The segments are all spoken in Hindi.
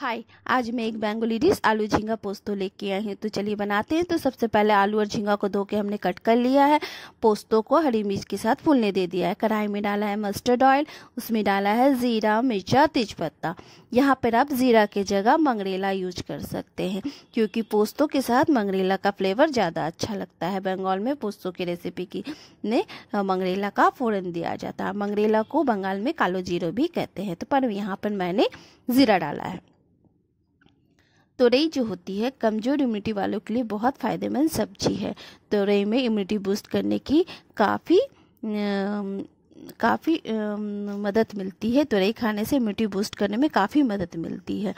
हाय आज मैं एक बेंगोली डिश आलू झींगा पोस्तो लेके आई हूँ तो चलिए बनाते हैं तो सबसे पहले आलू और झींगा को धो के हमने कट कर लिया है पोस्तों को हरी मिर्च के साथ फूलने दे दिया है कढ़ाई में डाला है मस्टर्ड ऑयल उसमें डाला है ज़ीरा मिर्चा तेजपत्ता यहाँ पर आप ज़ीरा के जगह मंगरेला यूज कर सकते हैं क्योंकि पोस्तों के साथ मंगरेला का फ्लेवर ज़्यादा अच्छा लगता है बंगाल में पोस्तों की रेसिपी की ने मंगरेला का फ़ौरन दिया जाता है मंगरेला को बंगाल में कालो जीरो भी कहते हैं तो पर यहाँ पर मैंने ज़ीरा डाला है तुरई जो होती है कमज़ोर इम्यूनिटी वालों के लिए बहुत फ़ायदेमंद सब्जी है तुरई में इम्यूनिटी बूस्ट करने की काफ़ी काफ़ी मदद मिलती है तुरई खाने से इम्यूनिटी बूस्ट करने में काफ़ी मदद मिलती है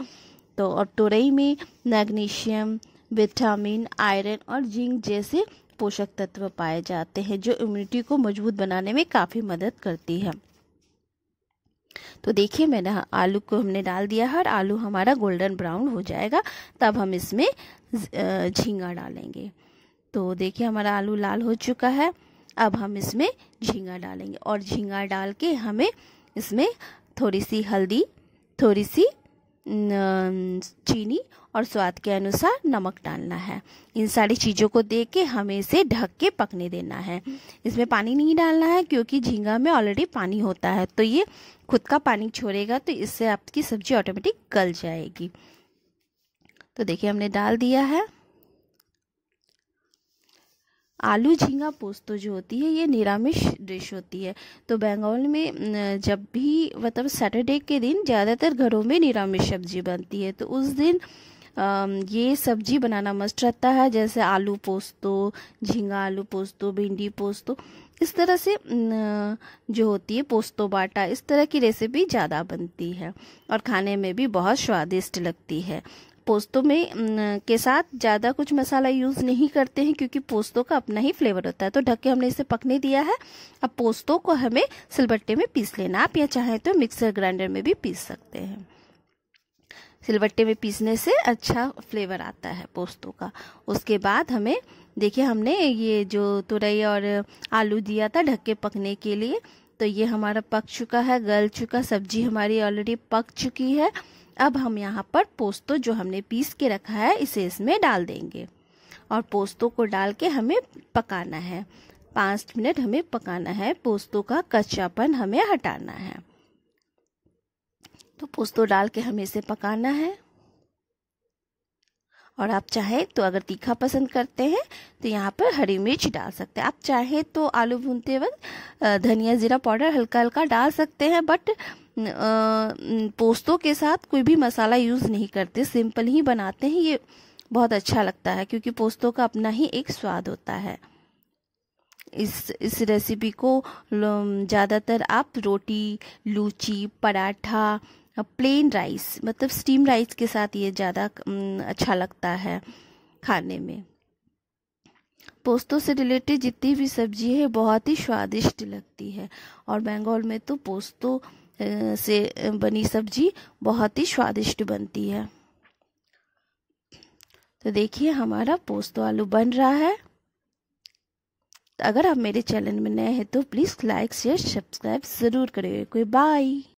तो और तुरई में मैग्नीशियम विटामिन आयरन और जिंक जैसे पोषक तत्व पाए जाते हैं जो इम्यूनिटी को मजबूत बनाने में काफ़ी मदद करती है तो देखिए मैंने आलू को हमने डाल दिया है और आलू हमारा गोल्डन ब्राउन हो जाएगा तब हम इसमें झींगा डालेंगे तो देखिए हमारा आलू लाल हो चुका है अब हम इसमें झींगा डालेंगे और झींगा डाल के हमें इसमें थोड़ी सी हल्दी थोड़ी सी चीनी और स्वाद के अनुसार नमक डालना है इन सारी चीज़ों को दे के हमें इसे ढक के पकने देना है इसमें पानी नहीं डालना है क्योंकि झींगा में ऑलरेडी पानी होता है तो ये खुद का पानी छोड़ेगा तो इससे आपकी सब्जी ऑटोमेटिक गल जाएगी तो देखिए हमने डाल दिया है आलू झींगा पोस्तो जो होती है ये निरामिष डिश होती है तो बंगाल में जब भी मतलब सैटरडे के दिन ज़्यादातर घरों में निरामिष सब्जी बनती है तो उस दिन ये सब्जी बनाना मस्त रहता है जैसे आलू पोस्तो झींगा आलू पोस्तो भिंडी पोस्तो इस तरह से जो होती है पोस्तो बाटा इस तरह की रेसिपी ज़्यादा बनती है और खाने में भी बहुत स्वादिष्ट लगती है पोस्तों में के साथ ज़्यादा कुछ मसाला यूज़ नहीं करते हैं क्योंकि पोस्तों का अपना ही फ्लेवर होता है तो ढक के हमने इसे पकने दिया है अब पोस्तों को हमें सिलबट्टे में पीस लेना आप या चाहें तो मिक्सर ग्राइंडर में भी पीस सकते हैं सिलबट्टे में पीसने से अच्छा फ्लेवर आता है पोस्तों का उसके बाद हमें देखिए हमने ये जो तुरई और आलू दिया था ढक के पकने के लिए तो ये हमारा पक चुका है गल चुका सब्जी हमारी ऑलरेडी पक चुकी है अब हम यहाँ पर पोस्तो जो हमने पीस के रखा है इसे इसमें डाल देंगे और पोस्तो को डाल के हमें पकाना है पाँच मिनट हमें पकाना है पोस्तों का कच्चापन हमें हटाना है तो पोस्तो डाल के हमें इसे पकाना है और आप चाहें तो अगर तीखा पसंद करते हैं तो यहाँ पर हरी मिर्च डाल सकते हैं आप चाहें तो आलू भूनते वक्त धनिया ज़ीरा पाउडर हल्का हल्का डाल सकते हैं बट पोस्तों के साथ कोई भी मसाला यूज़ नहीं करते सिंपल ही बनाते हैं ये बहुत अच्छा लगता है क्योंकि पोस्तों का अपना ही एक स्वाद होता है इस इस रेसिपी को ज़्यादातर आप रोटी लूची पराठा प्लेन राइस मतलब स्टीम राइस के साथ ये ज़्यादा अच्छा लगता है खाने में पोस्तों से रिलेटेड जितनी भी सब्जी है बहुत ही स्वादिष्ट लगती है और बंगाल में तो पोस्तों से बनी सब्जी बहुत ही स्वादिष्ट बनती है तो देखिए हमारा पोस्तो तो आलू बन रहा है अगर आप मेरे चैनल में नए हैं तो प्लीज़ लाइक शेयर सब्सक्राइब ज़रूर करिए कोई बाय